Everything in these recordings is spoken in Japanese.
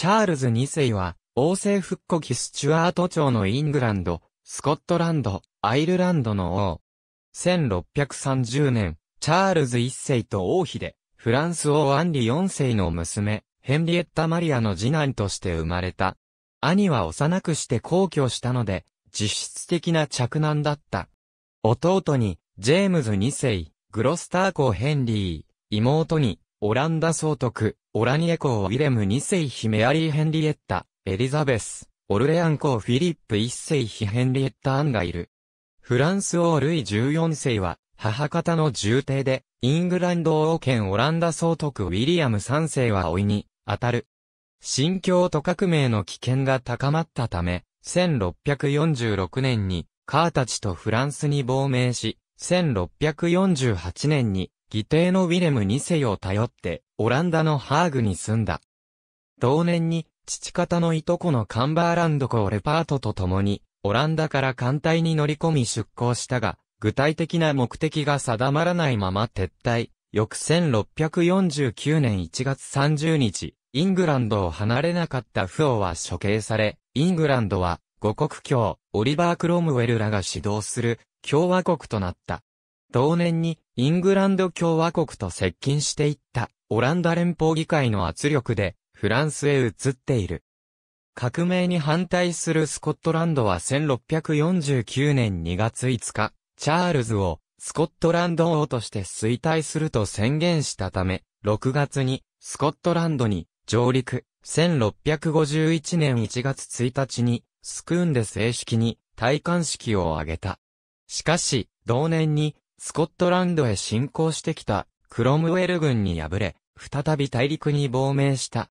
チャールズ2世は、王政復古期スチュアート朝のイングランド、スコットランド、アイルランドの王。1630年、チャールズ1世と王妃で、フランス王アンリ4世の娘、ヘンリエッタ・マリアの次男として生まれた。兄は幼くして皇居したので、実質的な着難だった。弟に、ジェームズ2世、グロスター公ヘンリー、妹に、オランダ総督、オラニエ公ウィレム2世妃メアリー・ヘンリエッタ、エリザベス、オルレアン公フィリップ1世妃ヘンリエッタ・アンがいる。フランス王ルイ14世は、母方の重帝で、イングランド王権オランダ総督ウィリアム3世は老いに、当たる。新教徒革命の危険が高まったため、1646年に、カーたちとフランスに亡命し、1648年に、義弟のウィレム2世を頼って、オランダのハーグに住んだ。同年に、父方のいとこのカンバーランド公レパートと共に、オランダから艦隊に乗り込み出港したが、具体的な目的が定まらないまま撤退。翌1649年1月30日、イングランドを離れなかったフオは処刑され、イングランドは、五国教、オリバー・クロムウェルらが指導する、共和国となった。同年に、イングランド共和国と接近していった。オランダ連邦議会の圧力で、フランスへ移っている。革命に反対するスコットランドは1649年2月5日、チャールズをスコットランド王として衰退すると宣言したため、6月にスコットランドに上陸、1651年1月1日にスクーンで正式に戴冠式を挙げた。しかし、同年にスコットランドへ侵攻してきたクロムウェル軍に敗れ、再び大陸に亡命した。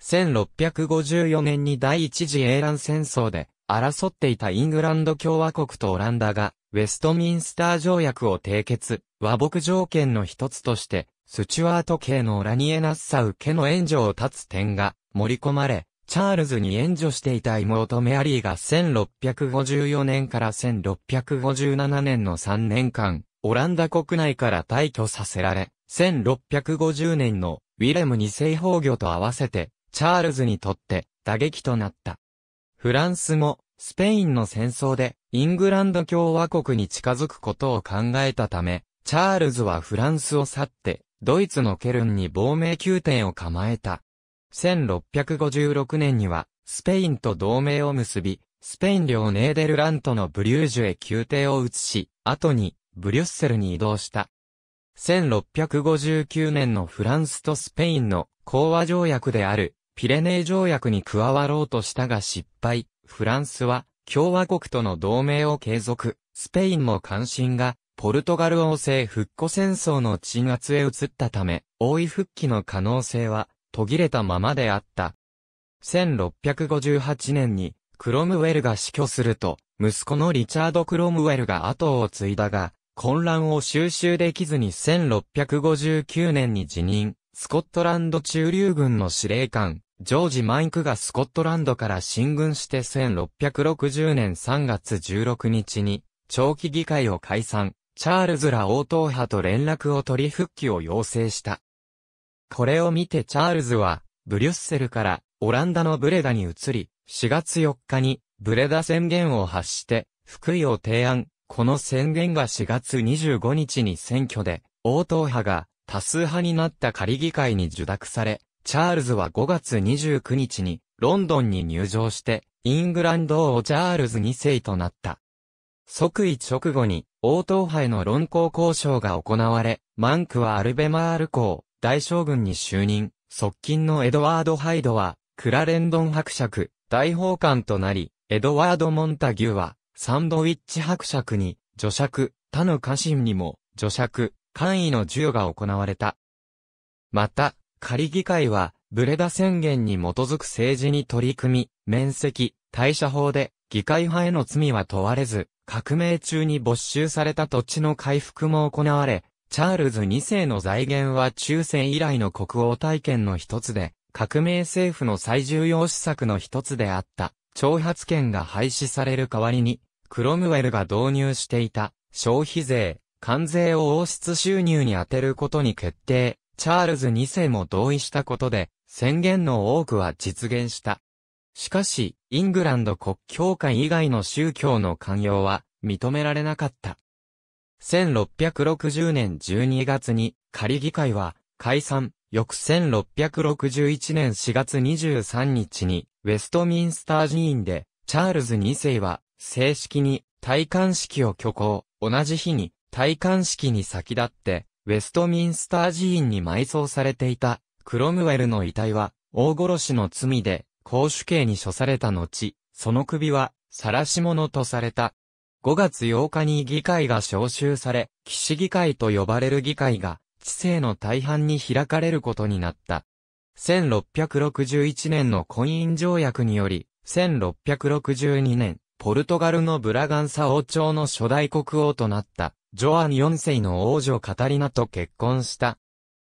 1654年に第一次英乱戦争で争っていたイングランド共和国とオランダがウェストミンスター条約を締結、和睦条件の一つとして、スチュワート系のラニエナッサウ家の援助を断つ点が盛り込まれ、チャールズに援助していた妹メアリーが1654年から1657年の3年間、オランダ国内から退去させられ、1650年のウィレム2世崩御と合わせて、チャールズにとって打撃となった。フランスも、スペインの戦争で、イングランド共和国に近づくことを考えたため、チャールズはフランスを去って、ドイツのケルンに亡命宮廷を構えた。1656年には、スペインと同盟を結び、スペイン領ネーデルラントのブリュージュへ宮廷を移し、後に、ブリュッセルに移動した。1659年のフランスとスペインの講和条約であるピレネー条約に加わろうとしたが失敗。フランスは共和国との同盟を継続。スペインも関心がポルトガル王政復古戦争の鎮圧へ移ったため、王位復帰の可能性は途切れたままであった。1658年にクロムウェルが死去すると、息子のリチャード・クロムウェルが後を継いだが、混乱を収集できずに1659年に辞任、スコットランド中流軍の司令官、ジョージ・マイクがスコットランドから進軍して1660年3月16日に、長期議会を解散、チャールズら王党派と連絡を取り復帰を要請した。これを見てチャールズは、ブリュッセルからオランダのブレダに移り、4月4日にブレダ宣言を発して、福井を提案、この宣言が4月25日に選挙で、応答派が多数派になった仮議会に受諾され、チャールズは5月29日にロンドンに入場して、イングランド王チャールズ2世となった。即位直後に、王党派への論考交渉が行われ、マンクはアルベマール公、大将軍に就任、側近のエドワード・ハイドは、クラレンドン伯爵、大法官となり、エドワード・モンタギュは、サンドウィッチ伯爵に、女爵、他の家臣にも、女爵、官位の授与が行われた。また、仮議会は、ブレダ宣言に基づく政治に取り組み、面積、対社法で、議会派への罪は問われず、革命中に没収された土地の回復も行われ、チャールズ2世の財源は中世以来の国王体験の一つで、革命政府の最重要施策の一つであった、挑発権が廃止される代わりに、クロムウェルが導入していた消費税、関税を王室収入に充てることに決定、チャールズ2世も同意したことで、宣言の多くは実現した。しかし、イングランド国教会以外の宗教の寛容は認められなかった。1660年12月に仮議会は解散、翌1661年4月23日にウェストミンスター寺院でチャールズ2世は正式に戴冠式を挙行、同じ日に戴冠式に先立って、ウェストミンスター寺院に埋葬されていた、クロムウェルの遺体は、大殺しの罪で、公主刑に処された後、その首は、晒し者とされた。5月8日に議会が召集され、騎士議会と呼ばれる議会が、知性の大半に開かれることになった。1661年の婚姻条約により、1662年、ポルトガルのブラガンサ王朝の初代国王となった、ジョアン4世の王女カタリナと結婚した。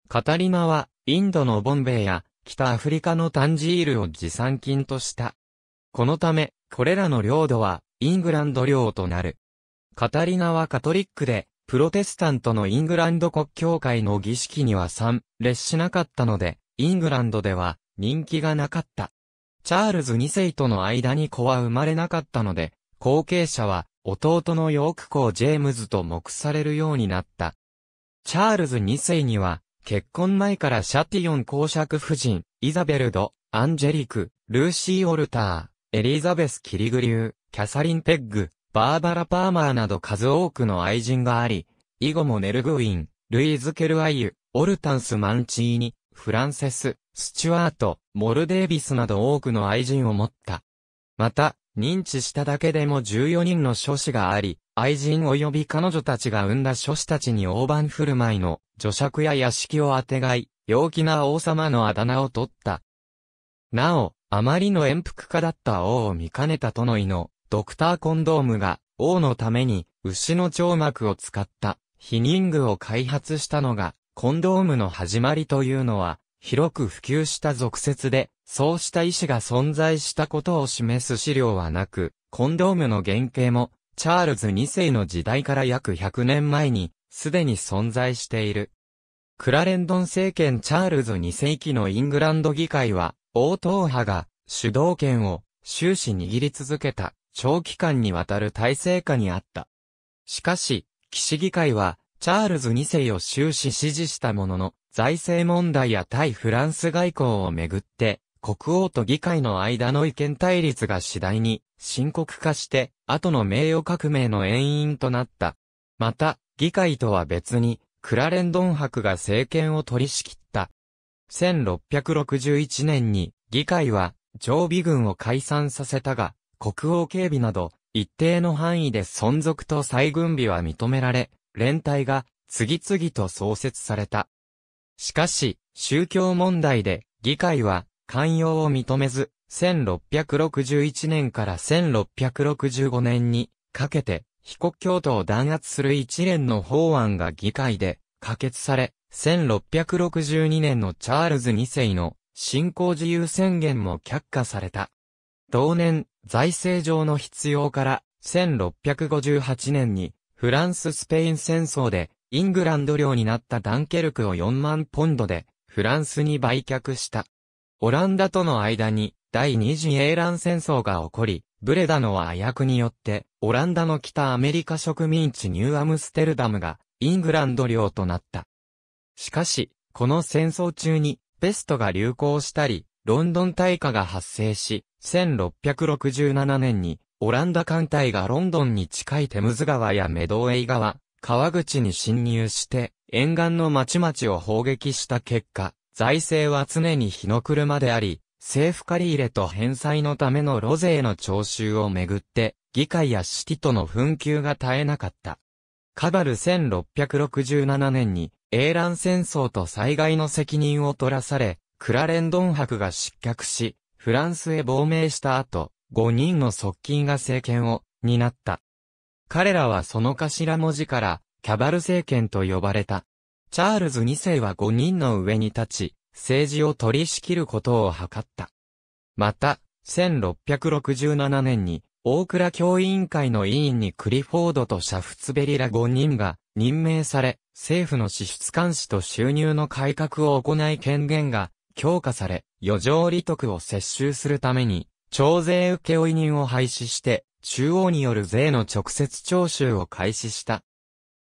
カタリナは、インドのボンベイや、北アフリカのタンジールを持参金とした。このため、これらの領土は、イングランド領となる。カタリナはカトリックで、プロテスタントのイングランド国教会の儀式には参列しなかったので、イングランドでは人気がなかった。チャールズ2世との間に子は生まれなかったので、後継者は弟のヨーク公ジェームズと目されるようになった。チャールズ2世には、結婚前からシャティオン公爵夫人、イザベルド、アンジェリク、ルーシー・オルター、エリザベス・キリグリュー、キャサリン・ペッグ、バーバラ・パーマーなど数多くの愛人があり、以後もネルグウィン、ルイーズ・ケルアイユ、オルタンス・マンチーニ、フランセス、スチュワート、モルデービスなど多くの愛人を持った。また、認知しただけでも14人の諸子があり、愛人及び彼女たちが生んだ諸子たちに大盤振る舞いの、女爵や屋敷をあてがい、陽気な王様のあだ名を取った。なお、あまりの遠服家だった王を見かねた殿位の、ドクターコンドームが、王のために、牛の腸膜を使った、ヒニングを開発したのが、コンドームの始まりというのは、広く普及した俗説で、そうした意思が存在したことを示す資料はなく、コンドームの原型も、チャールズ2世の時代から約100年前に、すでに存在している。クラレンドン政権チャールズ2世紀のイングランド議会は、王党派が主導権を終始握り続けた長期間にわたる体制下にあった。しかし、騎士議会はチャールズ2世を終始支持したものの、財政問題や対フランス外交をめぐって、国王と議会の間の意見対立が次第に深刻化して、後の名誉革命の遠因となった。また、議会とは別に、クラレンドン博が政権を取り仕切った。1661年に、議会は、常備軍を解散させたが、国王警備など、一定の範囲で存続と再軍備は認められ、連帯が、次々と創設された。しかし、宗教問題で、議会は、寛容を認めず、1661年から1665年にかけて、被告教徒を弾圧する一連の法案が議会で可決され、1662年のチャールズ2世の信仰自由宣言も却下された。同年、財政上の必要から、1658年にフランス・スペイン戦争でイングランド領になったダンケルクを4万ポンドで、フランスに売却した。オランダとの間に、第二次英乱戦争が起こり、ブレダノは悪によって、オランダの北アメリカ植民地ニューアムステルダムが、イングランド領となった。しかし、この戦争中に、ペストが流行したり、ロンドン大火が発生し、1667年に、オランダ艦隊がロンドンに近いテムズ川やメドウェイ川、川口に侵入して、沿岸の町々を砲撃した結果、財政は常に日の車であり、政府借り入れと返済のための路税の徴収をめぐって、議会や市揮との紛糾が絶えなかった。カバル1667年に、英乱戦争と災害の責任を取らされ、クラレンドン博が失脚し、フランスへ亡命した後、5人の側近が政権を担った。彼らはその頭文字から、キャバル政権と呼ばれた。チャールズ2世は5人の上に立ち、政治を取り仕切ることを図った。また、1667年に、大倉教委員会の委員にクリフォードとシャフツベリら5人が任命され、政府の支出監視と収入の改革を行い権限が強化され、余剰利得を接収するために、徴税受負人を廃止して、中央による税の直接徴収を開始した。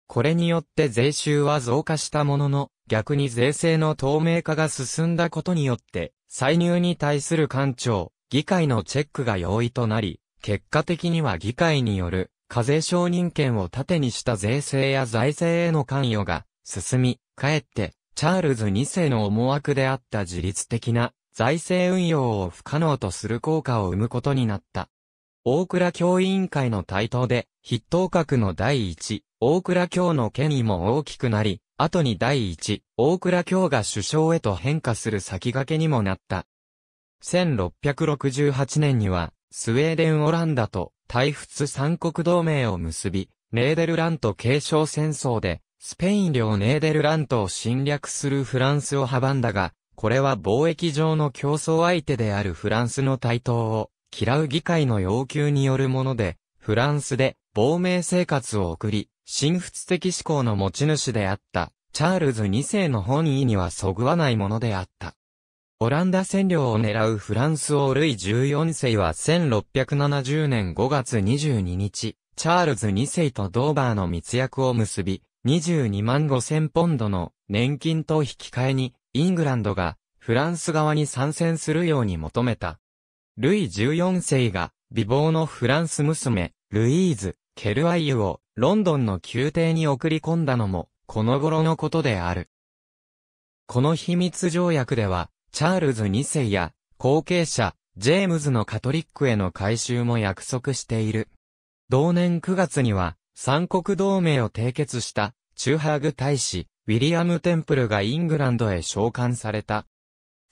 これによって税収は増加したものの、逆に税制の透明化が進んだことによって、歳入に対する官庁、議会のチェックが容易となり、結果的には議会による課税承認権を盾にした税制や財政への関与が進み、かえってチャールズ2世の思惑であった自律的な財政運用を不可能とする効果を生むことになった。大倉教委員会の台頭で、筆頭格の第一、大倉教の権威も大きくなり、後に第一、大倉教が首相へと変化する先駆けにもなった。1668年には、スウェーデン・オランダと、対仏三国同盟を結び、ネーデルラント継承戦争で、スペイン領ネーデルラントを侵略するフランスを阻んだが、これは貿易上の競争相手であるフランスの台頭を嫌う議会の要求によるもので、フランスで亡命生活を送り、神仏的思考の持ち主であった、チャールズ2世の本意にはそぐわないものであった。オランダ占領を狙うフランス王ルイ14世は1670年5月22日、チャールズ2世とドーバーの密約を結び、22万5千ポンドの年金と引き換えに、イングランドがフランス側に参戦するように求めた。ルイ14世が、美貌のフランス娘、ルイーズ、ケルアイユを、ロンドンの宮廷に送り込んだのも、この頃のことである。この秘密条約では、チャールズ2世や、後継者、ジェームズのカトリックへの改修も約束している。同年9月には、三国同盟を締結した、チューハーグ大使、ウィリアム・テンプルがイングランドへ召喚された。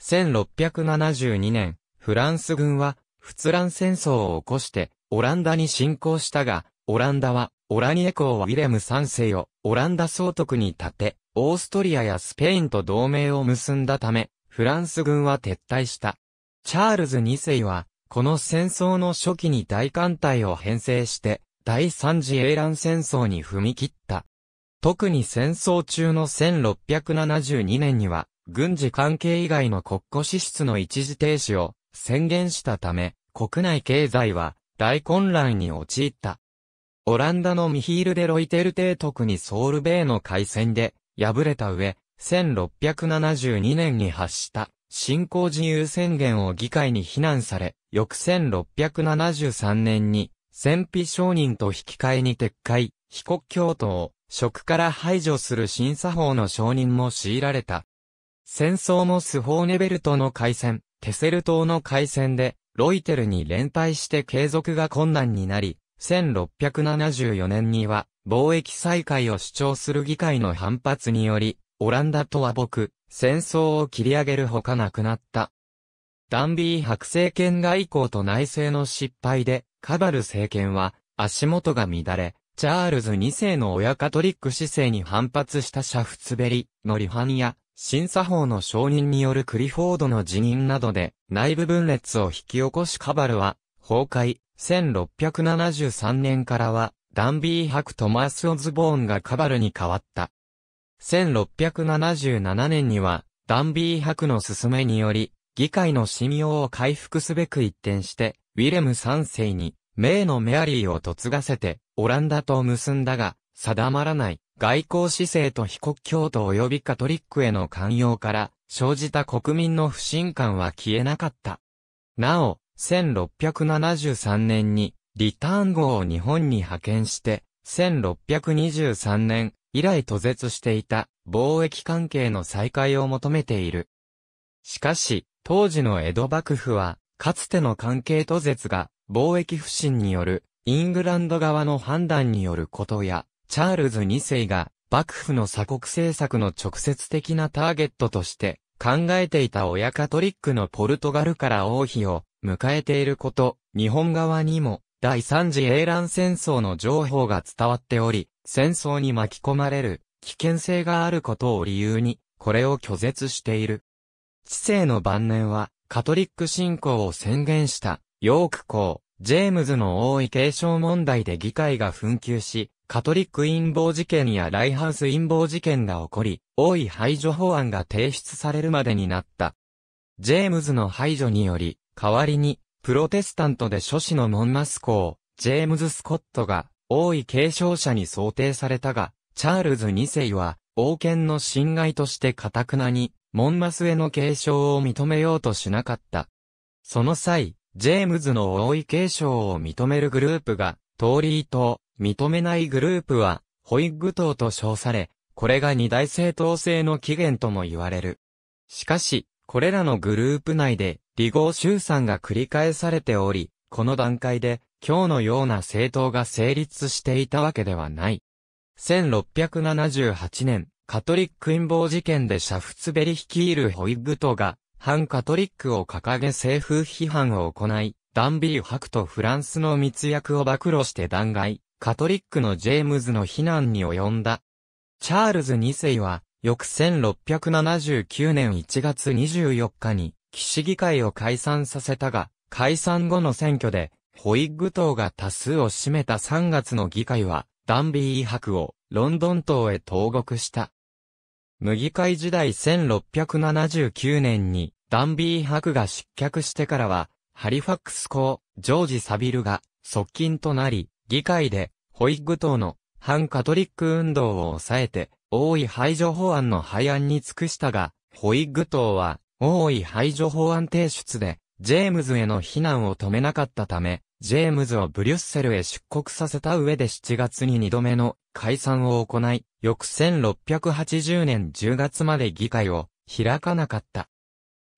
1672年、フランス軍は、仏蘭戦争を起こして、オランダに侵攻したが、オランダは、オラニエ公はウィレム3世を、オランダ総督に立て、オーストリアやスペインと同盟を結んだため、フランス軍は撤退した。チャールズ2世は、この戦争の初期に大艦隊を編成して、第三次英蘭戦争に踏み切った。特に戦争中の1672年には、軍事関係以外の国庫支出の一時停止を宣言したため、国内経済は大混乱に陥った。オランダのミヒール・デロイテル提督にソウルベイの海戦で敗れた上、1672年に発した新興自由宣言を議会に非難され、翌1673年に戦費承認と引き換えに撤回、被国共闘、を職から排除する審査法の承認も強いられた。戦争もスホーネベルトの海戦、テセル島の海戦で、ロイテルに連敗して継続が困難になり、1674年には、貿易再開を主張する議会の反発により、オランダとは僕、戦争を切り上げるほかなくなった。ダンビー白政権外交と内政の失敗で、カバル政権は、足元が乱れ、チャールズ2世の親カトリック姿勢に反発したシャフツベリの離反や、審査法の承認によるクリフォードの辞任などで内部分裂を引き起こしカバルは崩壊、1673年からはダンビー博トマース・オズボーンがカバルに変わった。1677年にはダンビー博の勧めにより議会の信用を回復すべく一転してウィレム3世に名のメアリーを嫁がせてオランダと結んだが定まらない。外交姿勢と非国教徒及びカトリックへの寛容から生じた国民の不信感は消えなかった。なお、1673年にリターン号を日本に派遣して、1623年以来途絶していた貿易関係の再開を求めている。しかし、当時の江戸幕府は、かつての関係途絶が貿易不振によるイングランド側の判断によることや、チャールズ2世が、幕府の鎖国政策の直接的なターゲットとして、考えていた親カトリックのポルトガルから王妃を迎えていること、日本側にも、第三次英蘭戦争の情報が伝わっており、戦争に巻き込まれる危険性があることを理由に、これを拒絶している。知性の晩年は、カトリック信仰を宣言した、ヨーク校、ジェームズの王位継承問題で議会が紛糾し、カトリック陰謀事件やライハウス陰謀事件が起こり、王位排除法案が提出されるまでになった。ジェームズの排除により、代わりに、プロテスタントで諸子のモンマス校、ジェームズ・スコットが、王位継承者に想定されたが、チャールズ2世は、王権の侵害として堅くなに、モンマスへの継承を認めようとしなかった。その際、ジェームズの王位継承を認めるグループが、トーリー党、認めないグループは、ホイッグ党と称され、これが二大政党制の起源とも言われる。しかし、これらのグループ内で、離合集散が繰り返されており、この段階で、今日のような政党が成立していたわけではない。1678年、カトリック陰謀事件でシャフツベリ率いるホイッグ党が、反カトリックを掲げ政府批判を行い、ダンビー博とフランスの密約を暴露して弾劾、カトリックのジェームズの非難に及んだ。チャールズ2世は、翌1679年1月24日に、騎士議会を解散させたが、解散後の選挙で、ホイッグ党が多数を占めた3月の議会は、ダンビー博をロンドン島へ投獄した。無議会時代1679年に、ダンビー博が失脚してからは、ハリファックス公、ジョージ・サビルが、側近となり、議会で、ホイッグ党の反カトリック運動を抑えて、王位排除法案の廃案に尽くしたが、ホイッグ党は、王位排除法案提出で、ジェームズへの非難を止めなかったため、ジェームズをブリュッセルへ出国させた上で7月に2度目の解散を行い、翌1680年10月まで議会を開かなかった。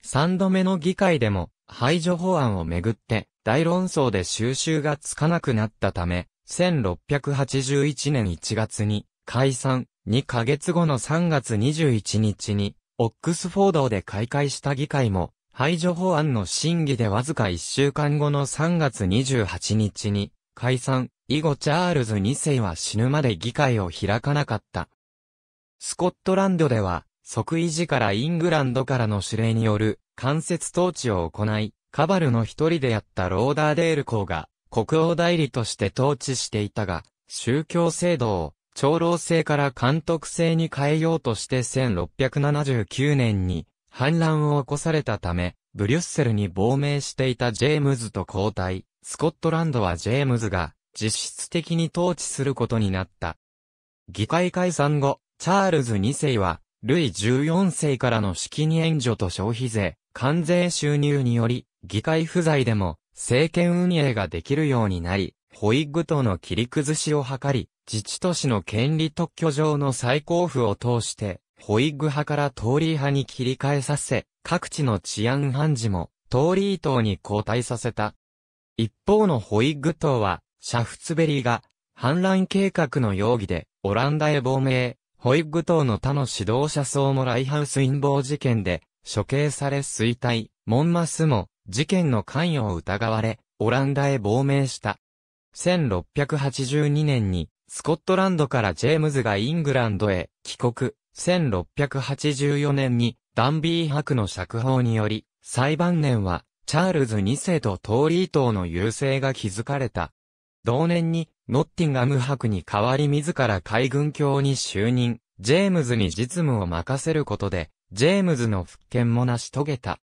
3度目の議会でも排除法案をめぐって大論争で収集がつかなくなったため、1681年1月に解散、2ヶ月後の3月21日に、オックスフォードで開会した議会も、排除法案の審議でわずか1週間後の3月28日に、解散、以後チャールズ2世は死ぬまで議会を開かなかった。スコットランドでは、即位時からイングランドからの指令による間接統治を行い、カバルの一人であったローダーデール公が国王代理として統治していたが、宗教制度を長老制から監督制に変えようとして1679年に反乱を起こされたため、ブリュッセルに亡命していたジェームズと交代、スコットランドはジェームズが実質的に統治することになった。議会解散後、チャールズ2世はルイ14世からの資金援助と消費税、関税収入により、議会不在でも政権運営ができるようになり、ホイッグ島の切り崩しを図り、自治都市の権利特許上の再交付を通して、ホイッグ派からトーリー派に切り替えさせ、各地の治安判事もトーリー島に交代させた。一方のホイッグ党は、シャフツベリーが反乱計画の容疑でオランダへ亡命、ホイッグ等の他の指導者層もライハウス陰謀事件で処刑され衰退、モンマスも事件の関与を疑われ、オランダへ亡命した。1682年にスコットランドからジェームズがイングランドへ帰国。1684年にダンビー博の釈放により、裁判年はチャールズ2世とトーリー等の優勢が築かれた。同年にノッティンガム博に代わり自ら海軍教に就任、ジェームズに実務を任せることで、ジェームズの復権も成し遂げた。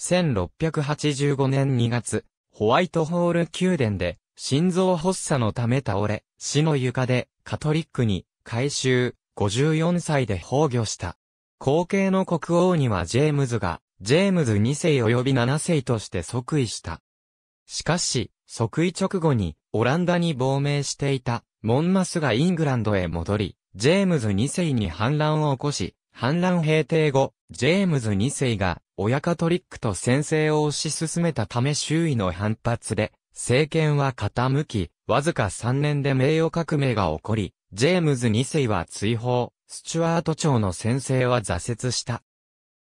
1685年2月、ホワイトホール宮殿で、心臓発作のため倒れ、死の床で、カトリックに、改修、54歳で崩御した。後継の国王にはジェームズが、ジェームズ2世及び7世として即位した。しかし、即位直後にオランダに亡命していたモンマスがイングランドへ戻り、ジェームズ2世に反乱を起こし、反乱平定後、ジェームズ2世が親カトリックと先制を推し進めたため周囲の反発で、政権は傾き、わずか3年で名誉革命が起こり、ジェームズ2世は追放、スチュワート朝の先制は挫折した。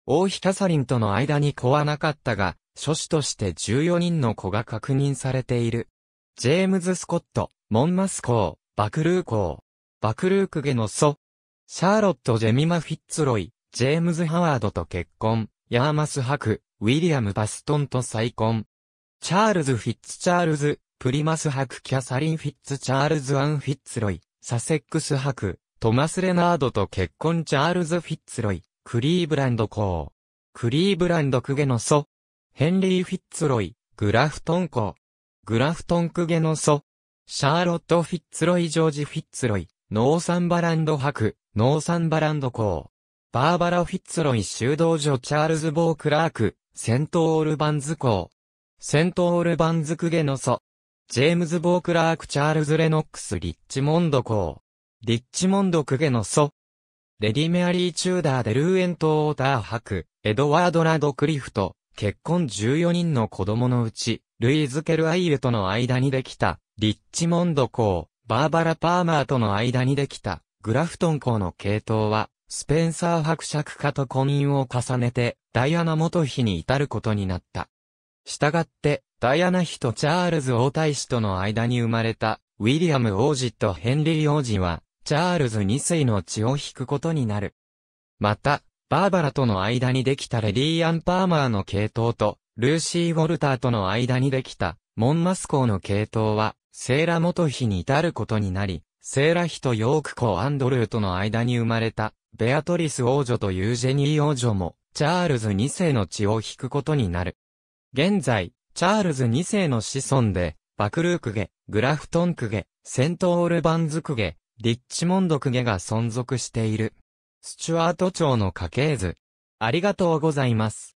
王妃キャサリンとの間に子はなかったが、諸子として14人の子が確認されている。ジェームズ・スコット、モンマス校、バクルー校、バクルークゲの祖、シャーロット・ジェミマ・フィッツロイ、ジェームズ・ハワードと結婚、ヤーマス・ハク、ウィリアム・バストンと再婚。チャールズ・フィッツ・チャールズ、プリマス・ハク・キャサリン・フィッツ・チャールズ・アン・フィッツロイ、サセックス・ハク、トマス・レナードと結婚チャールズ・フィッツロイ、クリーブランド校、クリーブランドクゲの祖、ヘンリー・フィッツロイ、グラフトン校、グラフトンクゲの祖、シャーロット・フィッツロイ・ジョージ・フィッツロイ、ノーサンバランド博、ノーサンバランド校、バーバラ・フィッツロイ修道女チャールズ・ボー・クラーク、セント・オール・バンズ校、セント・オール・バンズクゲの祖、ジェームズ・ボー・クラーク・チャールズ・レノックス・リッチモンド校、リッチモンド・クゲの祖、レディ・メアリー・チューダー・デルーエント・オーター博、エドワード・ラド・クリフト、結婚14人の子供のうち、ルイズ・ケルアイユとの間にできた、リッチモンド校、バーバラ・パーマーとの間にできた、グラフトン校の系統は、スペンサー伯爵家と婚姻を重ねて、ダイアナ元妃に至ることになった。したがって、ダイアナ妃とチャールズ王太子との間に生まれた、ウィリアム王子とヘンリー王子は、チャールズ2世の血を引くことになる。また、バーバラとの間にできたレディー・アン・パーマーの系統と、ルーシー・ウォルターとの間にできた、モンマスーの系統は、セーラ元妃に至ることになり、セーラ妃とヨークー・アンドルーとの間に生まれた、ベアトリス王女とユージェニー王女も、チャールズ2世の血を引くことになる。現在、チャールズ2世の子孫で、バクルークゲ、グラフトンクゲ、セントオールバンズクゲ、リッチモンドクゲが存続している。スチュアート町の家系図。ありがとうございます。